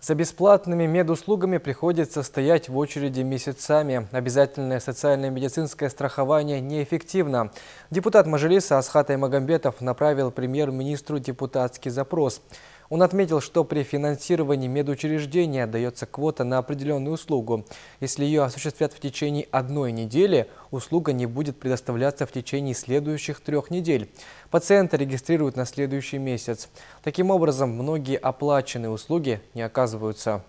За бесплатными медуслугами приходится стоять в очереди месяцами. Обязательное социальное медицинское страхование неэффективно. Депутат Мажилиса Асхат Аймагамбетов направил премьер-министру депутатский запрос. Он отметил, что при финансировании медучреждения дается квота на определенную услугу. Если ее осуществят в течение одной недели, услуга не будет предоставляться в течение следующих трех недель. Пациенты регистрируют на следующий месяц. Таким образом, многие оплаченные услуги не оказываются.